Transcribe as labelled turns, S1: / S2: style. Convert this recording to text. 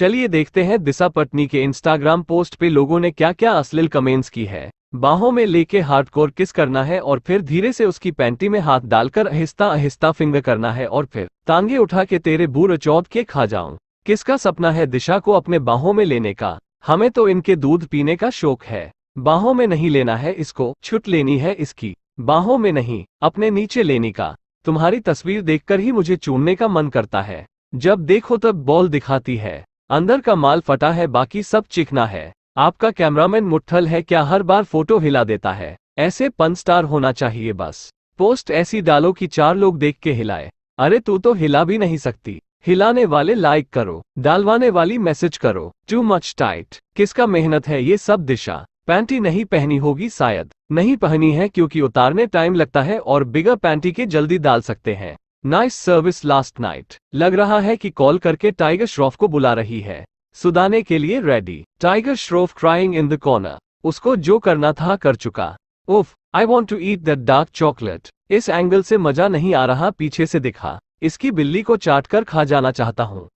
S1: चलिए देखते हैं दिशा पटनी के इंस्टाग्राम पोस्ट पे लोगों ने क्या क्या अश्लील कमेंट्स की है बाहों में लेके हार्डकोर किस करना है और फिर धीरे से उसकी पैंटी में हाथ डालकर अहिस्ता अहिस्ता फिंगर करना है और फिर तांगे उठा के तेरे बूर चौद के खा जाऊं किसका सपना है दिशा को अपने बाहों में लेने का हमें तो इनके दूध पीने का शौक है बाहों में नहीं लेना है इसको छुट लेनी है इसकी बाहों में नहीं अपने नीचे लेने का तुम्हारी तस्वीर देखकर ही मुझे चूनने का मन करता है जब देखो तब बॉल दिखाती है अंदर का माल फटा है बाकी सब चिकना है आपका कैमरामैन मुठ्ठल है क्या हर बार फोटो हिला देता है ऐसे पन स्टार होना चाहिए बस पोस्ट ऐसी डालो कि चार लोग देख के हिलाए अरे तू तो हिला भी नहीं सकती हिलाने वाले लाइक करो डालवाने वाली मैसेज करो टू मच टाइट किसका मेहनत है ये सब दिशा पैंटी नहीं पहनी होगी शायद नहीं पहनी है क्योंकि उतारने टाइम लगता है और बिगर पैंटी के जल्दी डाल सकते हैं नाइस सर्विस लास्ट नाइट लग रहा है कि कॉल करके टाइगर श्रॉफ को बुला रही है सुदाने के लिए ready Tiger Shroff crying in the corner उसको जो करना था कर चुका उफ I want to eat that dark chocolate इस एंगल से मजा नहीं आ रहा पीछे से दिखा इसकी बिल्ली को चाट कर खा जाना चाहता हूँ